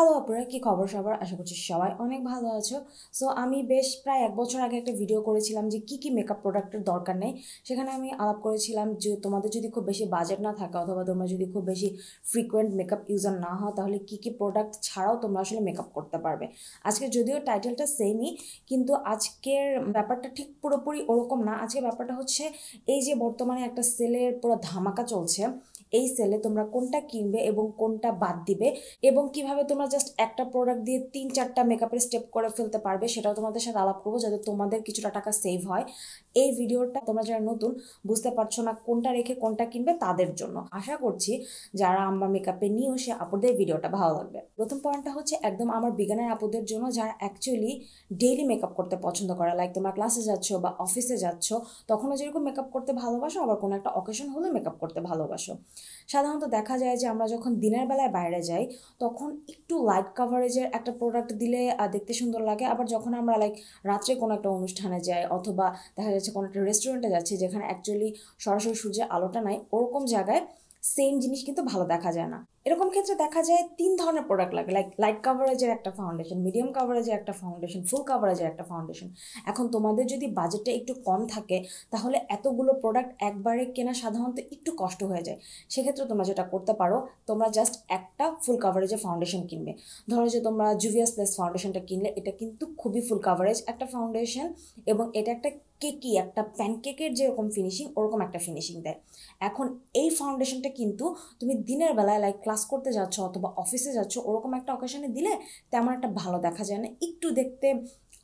hello আপনারা কি খবর সবার আশা করছি সবাই অনেক ভালো আছো সো আমি বেশ প্রায় এক বছর আগে একটা ভিডিও করেছিলাম যে কি কি মেকআপ প্রোডাক্টের দরকার নেই সেখানে আমি আলাপ করেছিলাম যে তোমাদের যদি খুব বেশি বাজেট না থাকে অথবা তোমরা যদি খুব বেশি ফ্রিকোয়েন্ট মেকআপ ইউজার না হও তাহলে কি কি প্রোডাক্ট ছাড়াও তোমরা আসলে মেকআপ করতে পারবে আজকে যদিও টাইটেলটা সেমই কিন্তু আজকের ব্যাপারটা ঠিক পুরোপুরি ওরকম না আজকে ব্যাপারটা হচ্ছে এই যে বর্তমানে একটা সেলের পুরো ধামাকা চলছে এই সেলে তোমরা কোনটা কিনবে এবং কোনটা বাদ দিবে এবং কিভাবে তোমরা জাস্ট একটা প্রোডাক্ট দিয়ে তিন চারটা মেকআপের স্টেপ করে ফেলতে পারবে সেটাও তোমাদের সাথে আলাপ করবো যাতে তোমাদের কিছুটা টাকা সেভ হয় এই ভিডিওটা তোমরা যারা নতুন বুঝতে পারছো না কোনটা রেখে কোনটা কিনবে তাদের জন্য আশা করছি যারা আমার মেকআপে নিয়েও সে আপুদের ভিডিওটা ভালো লাগবে প্রথম পয়েন্টটা হচ্ছে একদম আমার বিজ্ঞানের আপুদের জন্য যারা অ্যাকচুয়ালি ডেইলি মেকআপ করতে পছন্দ করে লাইক তোমরা ক্লাসে যাচ্ছ বা অফিসে যাচ্ছ তখনও যেরকম মেকআপ করতে ভালোবাসো আবার কোনো একটা অকেশন হলে মেকআপ করতে ভালোবাসো সাধারণত দেখা যায় যে আমরা যখন দিনের বেলায় বাইরে যাই তখন একটু লাইট কাভারেজের একটা প্রোডাক্ট দিলে দেখতে সুন্দর লাগে আবার যখন আমরা লাইক রাত্রে কোনো একটা অনুষ্ঠানে যাই অথবা দেখা যাচ্ছে কোনো একটা রেস্টুরেন্টে যাচ্ছি যেখানে অ্যাকচুয়ালি সরাসরি সূর্যের আলোটা নাই ওরকম জায়গায় সেম জিনিস কিন্তু ভালো দেখা যায় না এরকম ক্ষেত্রে দেখা যায় তিন ধরনের প্রোডাক্ট লাগে লাইক লাইট কাভারেজের একটা ফাউন্ডেশন মিডিয়াম কাভারেজের একটা ফাউন্ডেশন ফুল কাভারেজের একটা ফাউন্ডেশন এখন তোমাদের যদি বাজেটটা একটু কম থাকে তাহলে এতগুলো প্রোডাক্ট একবারে কেনা সাধারণত একটু কষ্ট হয়ে যায় সেক্ষেত্রে তোমরা যেটা করতে পারো তোমরা জাস্ট একটা ফুল কাভারেজের ফাউন্ডেশন কিনবে ধরো যে তোমরা জুভিয়াস প্লেস ফাউন্ডেশনটা কিনলে এটা কিন্তু খুবই ফুল কাভারেজ একটা ফাউন্ডেশন এবং এটা একটা কেকি একটা প্যানকেকের যেরকম ফিনিশিং ওরকম একটা ফিনিশিং দেয় এখন এই ফাউন্ডেশনটা কিন্তু তুমি দিনের বেলায় লাইক ক্লাস করতে যাচ্ছ অথবা অফিসে যাচ্ছ ওরকম একটা অকেশনে দিলে তেমন একটা ভালো দেখা যায় না একটু দেখতে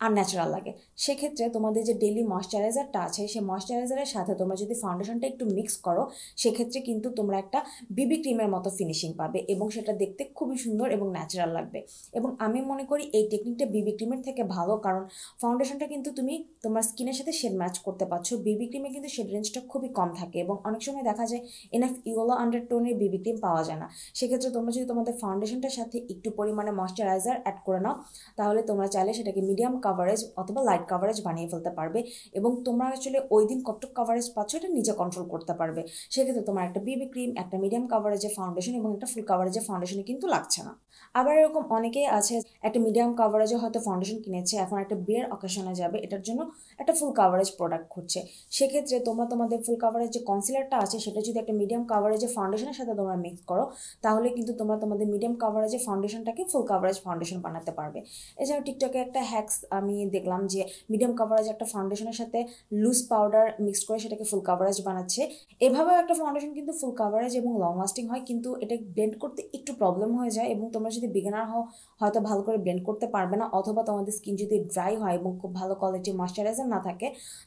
আনন্যাচারাল লাগে সেক্ষেত্রে তোমাদের যে ডেলি ময়শ্চারাইজারটা আছে সেই ময়শ্চারাইজারের সাথে তোমরা যদি ফাউন্ডেশনটা একটু মিক্স করো সেক্ষেত্রে কিন্তু তোমরা একটা বিবি ক্রিমের মতো ফিনিশিং পাবে এবং সেটা দেখতে খুবই সুন্দর এবং ন্যাচারাল লাগবে এবং আমি মনে করি এই টেকনিকটা বিবি ক্রিমের থেকে ভালো কারণ ফাউন্ডেশনটা কিন্তু তুমি তোমার স্কিনের সাথে শেড ম্যাচ করতে পারছো বিবি ক্রিমে কিন্তু শেড রেঞ্জটা খুবই কম থাকে এবং অনেক সময় দেখা যায় এনাফ আন্ডার আন্ডারটোনের বিবি ক্রিম পাওয়া যায় না সেক্ষেত্রে তোমরা যদি তোমাদের ফাউন্ডেশনটার সাথে একটু পরিমাণে ময়শ্চারাইজার অ্যাড করে নাও তাহলে তোমরা চাইলে সেটাকে মিডিয়াম কাভারেজ অথবা লাইট কাভারেজ বানিয়ে ফেলতে পারবে এবং তোমরা আসলে ওই দিন কতটুক কাভারেজ পাচ্ছ এটা নিজে কন্ট্রোল করতে পারবে সেক্ষেত্রে তোমার একটা বিবি ক্রিম একটা মিডিয়াম কাভারেজের ফাউন্ডেশন এবং একটা ফুল কাভারেজের ফাউন্ডেশনে কিন্তু লাগছে না আবার এরকম অনেকেই আছে একটা মিডিয়াম কাভারেজে হয়তো ফাউন্ডেশন কিনেছে এখন একটা বিয়ের অকেশনে যাবে এটার জন্য একটা ফুল কাভারেজ প্রোডাক্ট খুঁজছে সেক্ষেত্রে তোমরা তোমাদের ফুল কাভারেজ যে কনসিলারটা আছে সেটা যদি একটা মিডিয়াম কাভারেজে ফাউন্ডেশনের সাথে তোমরা মিক্স করো তাহলে কিন্তু তোমরা তোমাদের মিডিয়াম কাভারেজে ফাউন্ডেশনটাকে ফুল কাভারেজ ফাউন্ডেশন বানাতে পারবে এছাড়াও টিকটকে একটা হ্যাক্স আমি দেখলাম যে মিডিয়াম কাভারেজ একটা ফাউন্ডেশনের সাথে লুজ পাউডার মিক্স করে সেটাকে ফুল কাভারেজ বানাচ্ছে এভাবেও একটা ফাউন্ডেশন কিন্তু ফুল কাভারেজ এবং লং লাস্টিং হয় কিন্তু এটা ব্লেন্ড করতে একটু প্রবলেম হয়ে যায় এবং তোমরা যদি যদি বিগিনার হও হয়তো ভালো করে ব্লেন্ড করতে পারবে না অথবা তোমাদের স্কিন যদি ড্রাই হয় এবং খুব ভালো কোয়ালিটির ময়শ্চারাইজার না থাকে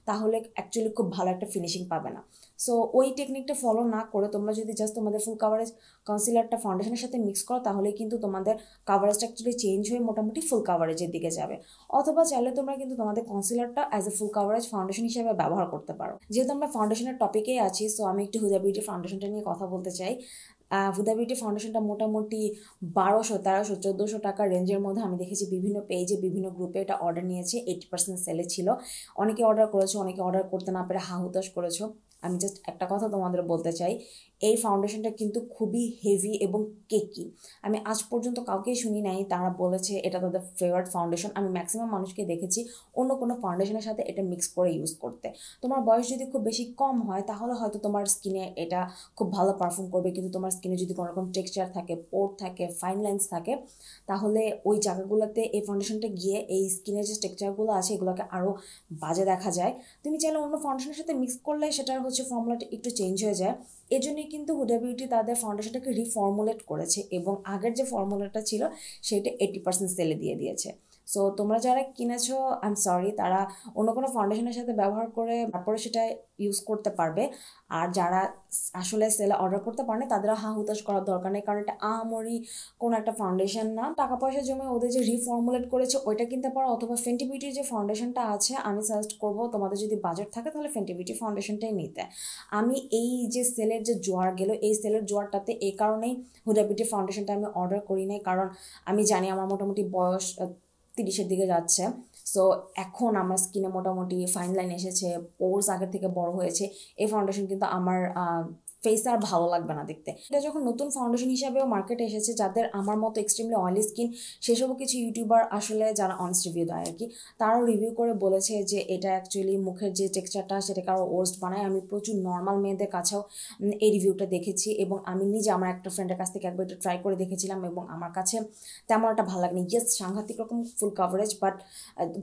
তাহলে অ্যাকচুয়ালি খুব ভালো একটা ফিনিশিং পাবে না সো ওই টেকনিকটা ফলো না করে তোমরা যদি জাস্ট তোমাদের ফুল কাভারেজ কনসিলারটা ফাউন্ডেশনের সাথে মিক্স করো তাহলে কিন্তু তোমাদের কাভারেজটা অ্যাকচুয়ালি চেঞ্জ হয়ে মোটামুটি ফুল কাভারেজের দিকে যাবে অথবা চাইলে তোমরা কিন্তু তোমাদের কনসিলারটা as a full coverage foundation হিসেবে ব্যবহার করতে পারো যেহেতু আমরা ফাউন্ডেশনের টপিকেই আছি সো আমি একটু হুদা বিউটি ফাউন্ডেশনটা নিয়ে কথা বলতে চাই ভুদাবিউটি ফাউন্ডেশনটা মোটামুটি বারোশো তেরোশো চোদ্দোশো টাকা রেঞ্জের মধ্যে আমি দেখেছি বিভিন্ন পেজে বিভিন্ন গ্রুপে এটা অর্ডার নিয়েছে এইটি পার্সেন্ট সেলে ছিল অনেকে অর্ডার করেছো অনেকে অর্ডার করতে না পেরে হাহুতাশ করেছো আমি জাস্ট একটা কথা তোমাদের বলতে চাই এই ফাউন্ডেশনটা কিন্তু খুবই হেভি এবং কেকি আমি আজ পর্যন্ত কাউকেই শুনি নাই তারা বলেছে এটা তাদের ফেভারিট ফাউন্ডেশন আমি ম্যাক্সিমাম মানুষকে দেখেছি অন্য কোনো ফাউন্ডেশনের সাথে এটা মিক্স করে ইউজ করতে তোমার বয়স যদি খুব বেশি কম হয় তাহলে হয়তো তোমার স্কিনে এটা খুব ভালো পারফর্ম করবে কিন্তু তোমার স্কিনে যদি কোনো রকম টেক্সচার থাকে পোর থাকে ফাইন লাইন্স থাকে তাহলে ওই জায়গাগুলোতে এই ফাউন্ডেশনটা গিয়ে এই স্কিনের যে টেক্সচারগুলো আছে এগুলোকে আরও বাজে দেখা যায় তুমি চাইলে অন্য ফাউন্ডেশনের সাথে মিক্স করলে সেটার হচ্ছে ফর্মুলাটা একটু চেঞ্জ হয়ে যায় এজন্যই কিন্তু হুডা বিউটি তাদের ফাউন্ডেশনটাকে রিফর্মুলেট করেছে এবং আগের যে ফর্মুলাটা ছিল সেটা এইটি পার্সেন্ট সেলে দিয়ে দিয়েছে সো তোমরা যারা কিনেছো আই এম সরি তারা অন্য কোনো ফাউন্ডেশনের সাথে ব্যবহার করে তারপরে সেটা ইউজ করতে পারবে আর যারা আসলে সেল অর্ডার করতে পারে তাদের হা হুতাশ করার দরকার নেই কারণ এটা আমরি কোনো একটা ফাউন্ডেশন না টাকা পয়সা জমে ওদের যে রিফর্মুলেট করেছে ওইটা কিনতে পারো অথবা ফেন্টি বিউটির যে ফাউন্ডেশনটা আছে আমি সাজেস্ট করবো তোমাদের যদি বাজেট থাকে তাহলে ফেন্টি বিউটি ফাউন্ডেশনটাই নিতে আমি এই যে সেলের যে জোয়ার গেল এই সেলের জোয়ারটাতে এই কারণেই হুদা বিউটি ফাউন্ডেশনটা আমি অর্ডার করি নাই কারণ আমি জানি আমার মোটামুটি বয়স তিরিশের দিকে যাচ্ছে সো এখন আমার স্কিনে মোটামুটি ফাইন লাইন এসেছে পোর্স আগের থেকে বড় হয়েছে এই ফাউন্ডেশন কিন্তু আমার ফেস আর ভালো লাগবে না দেখতে এটা যখন নতুন ফাউন্ডেশন হিসাবেও মার্কেটে এসেছে যাদের আমার মতো এক্সট্রিমলি অয়েলি স্কিন সেসব কিছু ইউটিউবার আসলে যারা অনেস্ট রিভিউ দেয় আর কি তারাও রিভিউ করে বলেছে যে এটা অ্যাকচুয়ালি মুখের যে টেক্সচারটা সেটাকে আরও ওর্স্ট বানায় আমি প্রচুর নর্মাল মেয়েদের কাছেও এই রিভিউটা দেখেছি এবং আমি নিজে আমার একটা ফ্রেন্ডের কাছ থেকে একবার এটা ট্রাই করে দেখেছিলাম এবং আমার কাছে তেমন একটা ভালো লাগেনি ইয়েস সাংঘাতিক রকম ফুল কাভারেজ বাট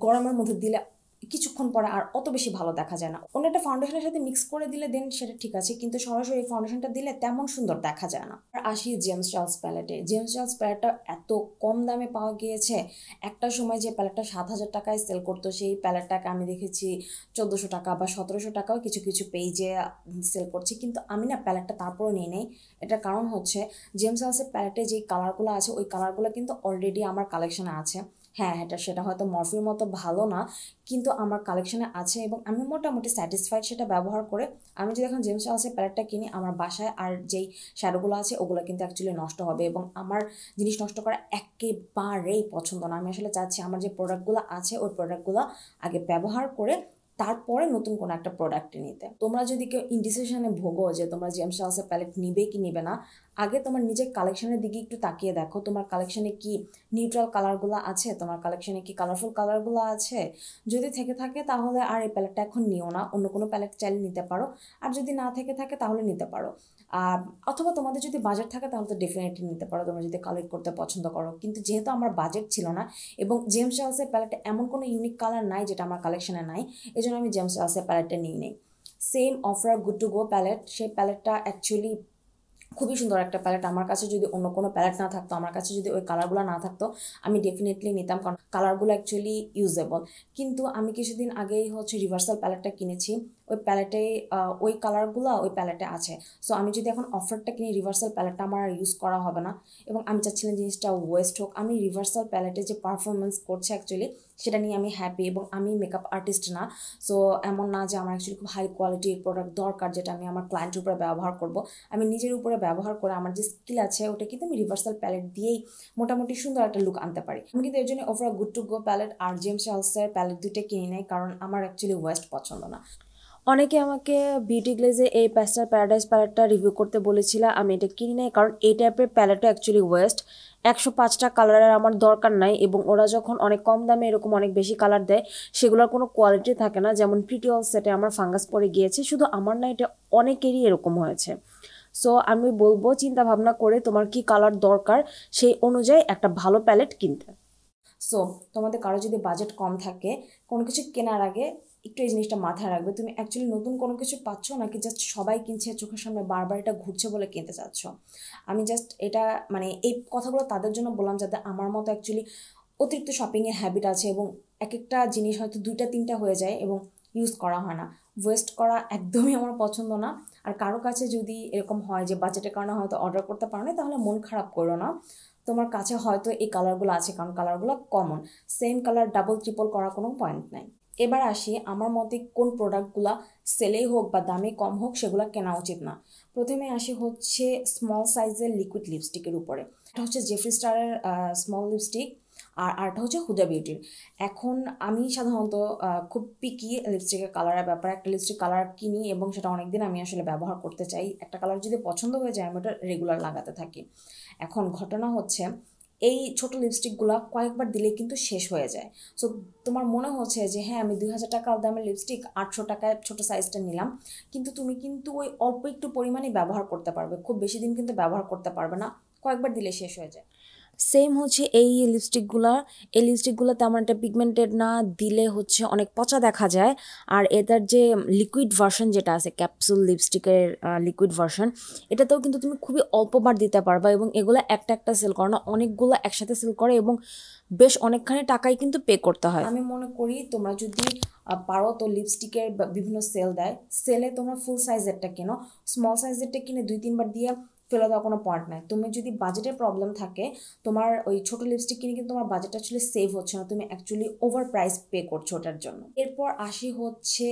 গরমের মধ্যে দিলে কিছুক্ষণ পরে আর অত বেশি ভালো দেখা যায় না অন্য একটা ফাউন্ডেশনের সাথে মিক্স করে দিলে দেন সেটা ঠিক আছে কিন্তু সরাসরি ফাউন্ডেশনটা দিলে তেমন সুন্দর দেখা যায় না আর আসি জেমস চার্লস প্যালেটে জেমস চার্লস প্যালেটটা এত কম দামে পাওয়া গিয়েছে একটা সময় যে প্যালেটটা সাত হাজার টাকায় সেল করতো সেই প্যালেটটাকে আমি দেখেছি চোদ্দোশো টাকা বা সতেরোশো টাকাও কিছু কিছু পেজে সেল করছে কিন্তু আমি না প্যালেটটা তারপরও নিয়ে নেই এটার কারণ হচ্ছে জেমস চার্লসের প্যালেটে যে কালারগুলো আছে ওই কালারগুলো কিন্তু অলরেডি আমার কালেকশনে আছে হ্যাঁ, হ্যাঁ এটা সেটা হয়তো মরফির মতো ভালো না কিন্তু আমার কালেকশানে আছে এবং আমি মোটামুটি স্যাটিসফাইড সেটা ব্যবহার করে আমি যদি এখন জেমস চার্লসের প্যালেটটা কিনি আমার বাসায় আর যেই শ্যাডোগুলো আছে ওগুলো কিন্তু অ্যাকচুয়ালি নষ্ট হবে এবং আমার জিনিস নষ্ট করা একেবারেই পছন্দ না আমি আসলে চাচ্ছি আমার যে প্রোডাক্টগুলো আছে ওই প্রোডাক্টগুলো আগে ব্যবহার করে তারপরে নতুন কোনো একটা প্রোডাক্ট নিতে তোমরা যদি কেউ ইন্ডিসিশনে ভোগো যে তোমরা জিএম শালসের প্যালেট নিবে কি নিবে না আগে তোমার নিজের কালেকশনের দিকে একটু তাকিয়ে দেখো তোমার কালেকশনে কি নিউট্রাল কালারগুলো আছে তোমার কালেকশনে কি কালারফুল কালারগুলো আছে যদি থেকে থাকে তাহলে আর এই প্যালেটটা এখন নিও না অন্য কোনো প্যালেট চাইলে নিতে পারো আর যদি না থেকে থাকে তাহলে নিতে পারো অথবা তোমাদের যদি বাজেট থাকে তাহলে তো ডেফিনেটলি নিতে পারো তোমরা যদি কালেক্ট করতে পছন্দ করো কিন্তু যেহেতু আমার বাজেট ছিল না এবং জেমস চার্লসের প্যালেটে এমন কোনো ইউনিক কালার নাই যেটা আমার কালেকশানে নাই এই জন্য আমি জেমস চার্লসের প্যালেটটা নিয়ে নিই same offer good to go palette সেই প্যালেটটা অ্যাকচুয়ালি খুবই সুন্দর একটা প্যালেট আমার কাছে যদি অন্য কোনো প্যালেট না থাকতো আমার কাছে যদি ওই কালারগুলো না থাকতো আমি ডেফিনেটলি নিতাম কারণ কালারগুলো অ্যাকচুয়ালি ইউজেবল কিন্তু আমি কিছুদিন আগেই হচ্ছে রিভার্সাল প্যালেটটা কিনেছি ওই প্যালেটে ওই কালারগুলো ওই প্যালেটে আছে সো আমি যদি এখন অফারটা কিনি রিভার্সাল প্যালেটটা আমার আর ইউজ করা হবে না এবং আমি চাচ্ছিলাম জিনিসটা ওয়েস্ট হোক আমি রিভার্সাল প্যালেটে যে পারফরমেন্স করছে অ্যাকচুয়ালি সেটা নিয়ে আমি হ্যাপি এবং আমি মেকআপ আর্টিস্ট না সো এমন না যে আমার অ্যাকচুয়ালি খুব হাই কোয়ালিটির প্রোডাক্ট দরকার যেটা আমি আমার ক্লায়েন্টের উপরে ব্যবহার করব আমি নিজের উপরে ব্যবহার করে আমার যে স্কিল আছে ওটা কিন্তু আমি রিভার্সাল প্যালেট দিয়েই মোটামুটি সুন্দর একটা লুক আনতে পারি আমি কিন্তু এর জন্য overall good to go palette আর জেমস চার্লসের প্যালেট দুটো কিনি নাই কারণ আমার অ্যাকচুয়ালি ওয়েস্ট পছন্দ না অনেকে আমাকে বিউটি গ্লেজে এই প্যাস্টার প্যারাডাইস প্যালেটটা রিভিউ করতে বলেছিল আমি এটা কিনি নাই কারণ এই টাইপের প্যালেটটা অ্যাকচুয়ালি ওয়েস্ট একশো পাঁচটা কালারের আমার দরকার নাই এবং ওরা যখন অনেক কম দামে এরকম অনেক বেশি কালার দেয় সেগুলোর কোনো কোয়ালিটি থাকে না যেমন প্রিটিওল সেটে আমার ফাঙ্গাস পরে গিয়েছে শুধু আমার না এটা অনেকেরই এরকম হয়েছে সো আমি বলবো চিন্তা ভাবনা করে তোমার কি কালার দরকার সেই অনুযায়ী একটা ভালো প্যালেট কিনতে সো তোমাদের কারো যদি বাজেট কম থাকে কোনো কিছু কেনার আগে একটু এই জিনিসটা মাথায় রাখবে তুমি অ্যাকচুয়ালি নতুন কোনো কিছু পাচ্ছ নাকি জাস্ট সবাই কিনছে চোখের সামনে বারবার এটা ঘুরছে বলে কিনতে চাচ্ছ আমি জাস্ট এটা মানে এই কথাগুলো তাদের জন্য বললাম যাতে আমার মতো অ্যাকচুয়ালি অতিরিক্ত শপিংয়ের হ্যাবিট আছে এবং এক একটা জিনিস হয়তো দুইটা তিনটা হয়ে যায় এবং ইউজ করা হয় না ওয়েস্ট করা একদমই আমার পছন্দ না আর কারো কাছে যদি এরকম হয় যে বাজেটের কারণে হয়তো অর্ডার করতে পারো না তাহলে মন খারাপ করো না তোমার কাছে হয়তো এই কালারগুলো আছে কারণ কালারগুলো common same colour double triple করার কোনো পয়েন্ট নাই এবার আসি আমার মতে কোন প্রোডাক্টগুলো সেলেই হোক বা দামে কম হোক সেগুলো কেনা উচিত না প্রথমে আসি হচ্ছে স্মল সাইজের লিকুইড লিপস্টিকের উপরে এটা হচ্ছে জেফি স্টারের স্মল লিপস্টিক আর আরটা হচ্ছে হুদা বিউটির এখন আমি সাধারণত খুব পিকি লিপস্টিকের কালারের ব্যাপারে একটা লিপস্টিক কালার কিনি এবং সেটা অনেক দিন আমি আসলে ব্যবহার করতে চাই একটা কালার যদি পছন্দ হয়ে যায় আমি ওটা রেগুলার লাগাতে থাকি এখন ঘটনা হচ্ছে এই ছোট লিপস্টিকগুলো কয়েকবার দিলে কিন্তু শেষ হয়ে যায় সো তোমার মনে হচ্ছে যে হ্যাঁ আমি দুই হাজার টাকা দামের লিপস্টিক আটশো টাকায় ছোটো সাইজটা নিলাম কিন্তু তুমি কিন্তু ওই অল্প একটু পরিমাণে ব্যবহার করতে পারবে খুব বেশি দিন কিন্তু ব্যবহার করতে পারবে না কয়েকবার দিলে শেষ হয়ে যায় সেম হচ্ছে এই লিপস্টিকগুলা এই লিপস্টিকগুলো তেমন একটা পিগমেন্টেড না দিলে হচ্ছে অনেক পচা দেখা যায় আর এটার যে লিকুইড ভার্সন যেটা আছে ক্যাপসুল লিপস্টিকের লিকুইড ভার্সন এটাতেও কিন্তু তুমি খুবই অল্পবার দিতে পারবা এবং এগুলো একটা একটা সেল করো না অনেকগুলো একসাথে সেল করে এবং বেশ অনেকখানি টাকাই কিন্তু পে করতে হয় আমি মনে করি তোমরা যদি পারো তো লিপস্টিকের বিভিন্ন সেল দেয় সেলে তোমরা ফুল সাইজেরটা কেনো স্মল সাইজেরটা কিনে দুই তিনবার দিয়ে ফেলে দেওয়ার কোনো পয়েন্ট নাই তুমি যদি বাজেটের প্রবলেম থাকে তোমার ওই ছোট লিপস্টিক কিনে কিন্তু তোমার বাজেট আসলে সেভ হচ্ছে না তুমি অ্যাকচুয়ালি ওভার প্রাইস পে করছো ওটার জন্য এরপর আসি হচ্ছে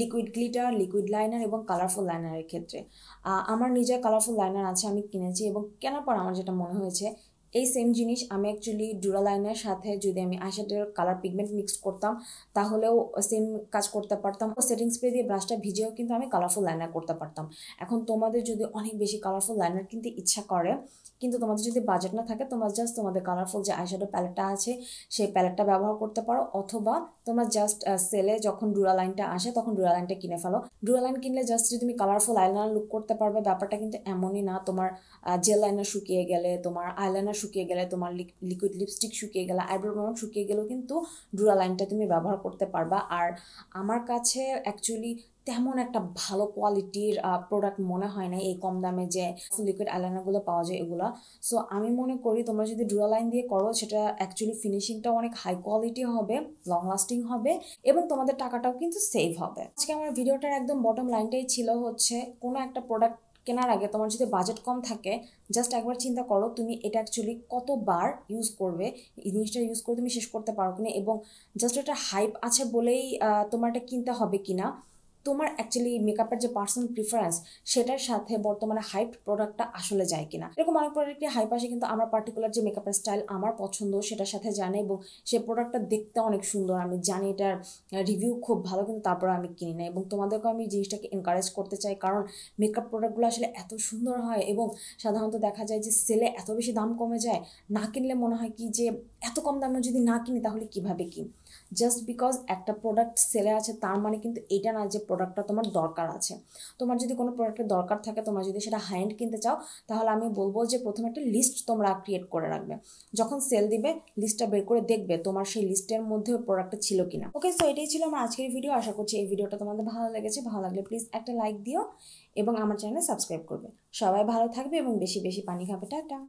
লিকুইড গ্লিটার লিকুইড লাইনার এবং কালারফুল লাইনারের ক্ষেত্রে আমার নিজের কালারফুল লাইনার আছে আমি কিনেছি এবং কেনার পর আমার যেটা মনে হয়েছে এই সেম জিনিস আমি অ্যাকচুয়ালি ডুরা লাইনের সাথে যদি আমি আইশাডের কালার পিগমেন্ট মিক্স করতাম তাহলেও সেম কাজ করতে পারতাম ও সেটিং স্প্রে দিয়ে ব্রাশটা ভিজেও কিন্তু আমি কালারফুল লাইনার করতে পারতাম এখন তোমাদের যদি অনেক বেশি কালারফুল লাইনার কিনতে ইচ্ছা করে কিন্তু তোমাদের যদি বাজেট না থাকে তোমার জাস্ট তোমাদের কালারফুল যে আইশ্যাডো প্যালেটটা আছে সেই প্যালেটটা ব্যবহার করতে পারো অথবা তোমার জাস্ট সেলে যখন ডুরা লাইনটা আসে তখন ডুরা লাইনটা কিনে ফেলো ডুরা লাইন কিনলে জাস্ট যদি তুমি কালারফুল আইলাইনার লুক করতে পারবে ব্যাপারটা কিন্তু এমনই না তোমার জেল লাইনার শুকিয়ে গেলে তোমার আইলাইনার শুকিয়ে গেলে তোমার লিকুইড লিপস্টিক শুকিয়ে গেলে আইব্রো ব্রাউন শুকিয়ে গেলেও কিন্তু ডুরা লাইনটা তুমি ব্যবহার করতে পারবা আর আমার কাছে অ্যাকচুয়ালি তেমন একটা ভালো কোয়ালিটির প্রোডাক্ট মনে হয় না এই কম দামে যে লিকুইড আইলাইনারগুলো পাওয়া যায় এগুলো সো আমি মনে করি তোমরা যদি ডুরা লাইন দিয়ে করো সেটা অ্যাকচুয়ালি ফিনিশিংটা অনেক হাই কোয়ালিটি হবে লং লাস্টিং হবে এবং তোমাদের টাকাটাও কিন্তু সেভ হবে আজকে আমার ভিডিওটার একদম বটম লাইনটাই ছিল হচ্ছে কোনো একটা প্রোডাক্ট কেনার আগে তোমার যদি বাজেট কম থাকে জাস্ট একবার চিন্তা করো তুমি এটা অ্যাকচুয়ালি কতবার ইউজ করবে এই জিনিসটা ইউজ করে তুমি শেষ করতে পারো কিনা এবং জাস্ট এটা হাইপ আছে বলেই তোমার এটা কিনতে হবে কিনা তোমার অ্যাকচুয়ালি মেকআপের যে পার্সোনাল প্রিফারেন্স সেটার সাথে বর্তমানে হাইপ প্রোডাক্টটা আসলে যায় কিনা এরকম অনেক প্রোডাক্টে হাইপ আসে কিন্তু আমার পার্টিকুলার যে মেকআপের স্টাইল আমার পছন্দ সেটার সাথে জানে এবং সে প্রোডাক্টটা দেখতে অনেক সুন্দর আমি জানি এটার রিভিউ খুব ভালো কিন্তু তারপরে আমি কিনি না এবং তোমাদেরকেও আমি জিনিসটাকে এনকারেজ করতে চাই কারণ মেকআপ প্রোডাক্টগুলো আসলে এত সুন্দর হয় এবং সাধারণত দেখা যায় যে সেলে এত বেশি দাম কমে যায় না কিনলে মনে হয় কি যে এত কম দামে যদি না কিনি তাহলে কিভাবে কিনি জাস্ট বিকজ একটা প্রোডাক্ট সেলে আছে তার মানে কিন্তু এটা না যে প্রোডাক্টটা তোমার দরকার আছে তোমার যদি কোনো প্রোডাক্টের দরকার থাকে তোমার যদি সেটা হাই এন্ড কিনতে চাও তাহলে আমি বলবো যে প্রথমে একটা লিস্ট তোমরা ক্রিয়েট করে রাখবে যখন সেল দিবে লিস্টটা বের করে দেখবে তোমার সেই লিস্টের মধ্যে প্রোডাক্টটা ছিল কিনা ওকে সো এটাই ছিল আমার আজকের ভিডিও আশা করছি এই ভিডিওটা তোমাদের ভালো লেগেছে ভালো লাগলে প্লিজ একটা লাইক দিও এবং আমার চ্যানেল সাবস্ক্রাইব করবে সবাই ভালো থাকবে এবং বেশি বেশি পানি খাবে টাটা